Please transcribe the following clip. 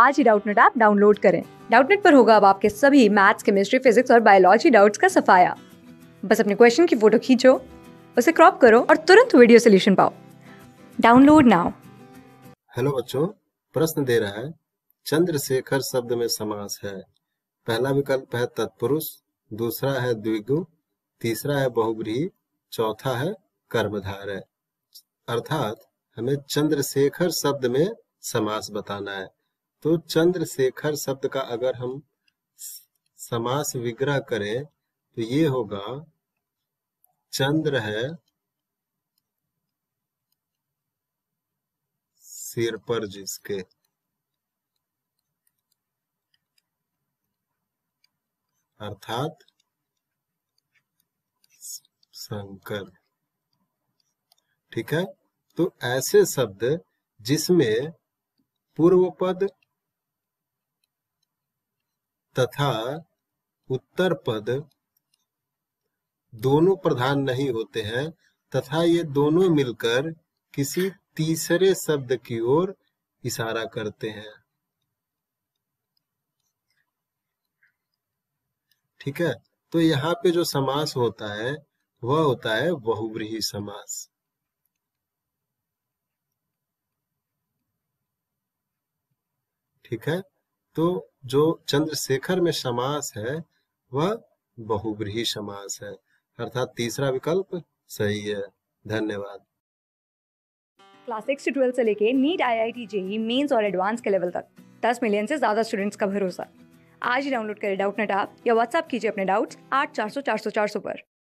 आज ही Doubtnut app download करें डाउटनेट पर होगा अब आपके सभी मैथ्स केमिस्ट्री फिजिक्स और बायोलॉजी डाउट्स का सफाया बस अपने क्वेश्चन की फोटो खींचो उसे क्रॉप करो और तुरंत वीडियो सोल्यूशन पाओ डाउनलोड नाउ हेलो बच्चों प्रश्न दे रहा है चंद्रशेखर शब्द में समास है पहला विकल्प है तत्पुरुष दूसरा है द्विगु तीसरा है बहुग्री चौथा है कर्मधारय अर्थात हमें चंद्रशेखर शब्द में समास बताना है तो चंद्रशेखर शब्द का अगर हम समास विग्रह करें तो ये होगा चंद्र है सिर पर जिसके अर्थात शंकर ठीक है तो ऐसे शब्द जिसमें पूर्व पद तथा उत्तर पद दोनों प्रधान नहीं होते हैं तथा ये दोनों मिलकर किसी तीसरे शब्द की ओर इशारा करते हैं ठीक है तो यहाँ पे जो समास होता है वह होता है बहुव्रीही समास ठीक है तो जो चंद्रशेखर में समास है वह बहुब्रीही समास है अर्थात तीसरा विकल्प सही है धन्यवाद क्लास सिक्स से ट्वेल्थ से लेके NEET I I T JEE mains और एडवांस के लेवल तक दस मिलियन से ज्यादा स्टूडेंट्स का भरोसा आज ही डाउनलोड करें डाउट नेट आप या व्हाट्सअप कीजिए अपने डाउट्स आठ चार सौ चार सौ चार सौ पर